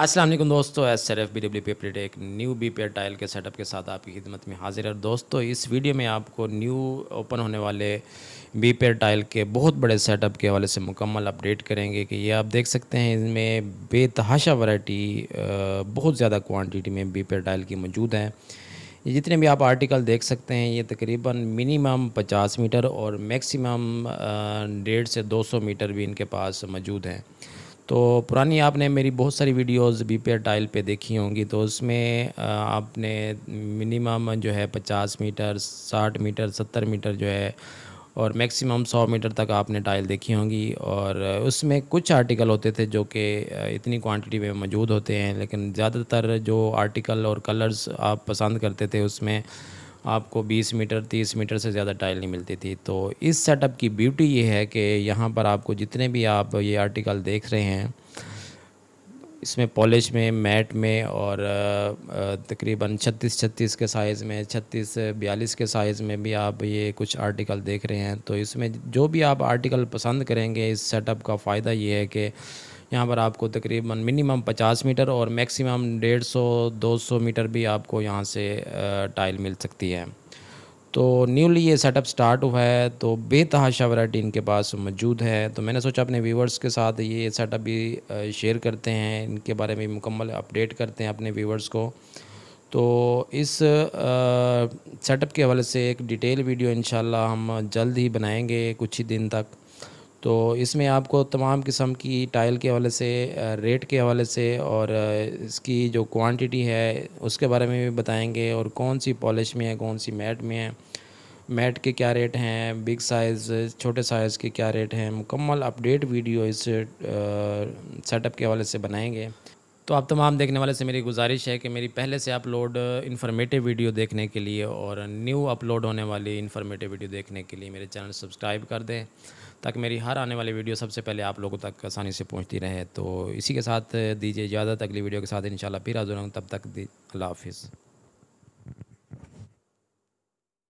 असलम दोस्तों S R F B W update एक new B pair tile के setup के साथ आपकी खिदमत में हाजिर है दोस्तों इस वीडियो में आपको न्यू ओपन होने वाले बी पेयर टाइल के बहुत बड़े सेटअप के हवाले से मुकम्मल अपडेट करेंगे कि ये आप देख सकते हैं इसमें बेतहाशा वैरायटी बहुत ज़्यादा क्वांटिटी में बी पेयर टाइल की मौजूद हैं ये जितने भी आप आर्टिकल देख सकते हैं ये तकरीबन मिनिमम 50 मीटर और मैक्सिमम डेढ़ से 200 मीटर भी इनके पास मौजूद हैं तो पुरानी आपने मेरी बहुत सारी वीडियोस पी टाइल पे देखी होंगी तो उसमें आपने मिनिमम जो है पचास मीटर साठ मीटर सत्तर मीटर जो है और मैक्सिमम सौ मीटर तक आपने टाइल देखी होंगी और उसमें कुछ आर्टिकल होते थे जो कि इतनी क्वांटिटी में मौजूद होते हैं लेकिन ज़्यादातर जो आर्टिकल और कलर्स आप पसंद करते थे उसमें आपको 20 मीटर 30 मीटर से ज़्यादा टाइल नहीं मिलती थी तो इस सेटअप की ब्यूटी ये है कि यहाँ पर आपको जितने भी आप ये आर्टिकल देख रहे हैं इसमें पॉलिश में मैट में और तकरीबन 36 36 के साइज़ में 36 बयालीस के साइज़ में भी आप ये कुछ आर्टिकल देख रहे हैं तो इसमें जो भी आप आर्टिकल पसंद करेंगे इस सेटअप का फ़ायदा ये है कि यहाँ पर आपको तकरीबन मिनिमम 50 मीटर और मैक्सिमम 150 200 मीटर भी आपको यहाँ से टाइल मिल सकती है तो न्यूली ये सेटअप स्टार्ट हुआ है तो बेतहाशा वराइटी इनके पास मौजूद है तो मैंने सोचा अपने व्यूवर्स के साथ ये सेटअप भी शेयर करते हैं इनके बारे में मुकम्मल अपडेट करते हैं अपने व्यूवर्स को तो इस सेटअप के हवाले से एक डिटेल वीडियो इन हम जल्द ही बनाएंगे कुछ ही दिन तक तो इसमें आपको तमाम किस्म की टाइल के हवाले से रेट के हवाले से और इसकी जो क्वांटिटी है उसके बारे में भी बताएंगे और कौन सी पॉलिश में है कौन सी मैट में है मैट के क्या रेट हैं बिग साइज़ छोटे साइज़ के क्या रेट हैं मुकम्मल अपडेट वीडियो इस सेटअप के हवाले से बनाएंगे तो आप तमाम देखने वाले से मेरी गुजारिश है कि मेरी पहले से अपलोड इन्फॉर्मेटिव वीडियो देखने के लिए और न्यू अपलोड होने वाली इन्फॉर्मेटिव वीडियो देखने के लिए मेरे चैनल सब्सक्राइब कर दें ताकि मेरी हर आने वाली वीडियो सबसे पहले आप लोगों तक आसानी से पहुंचती रहे तो इसी के साथ दीजिए इजाज़त अगली वीडियो के साथ इन फिर हाजिर हूँ तब तक अल्लाह हाफिज़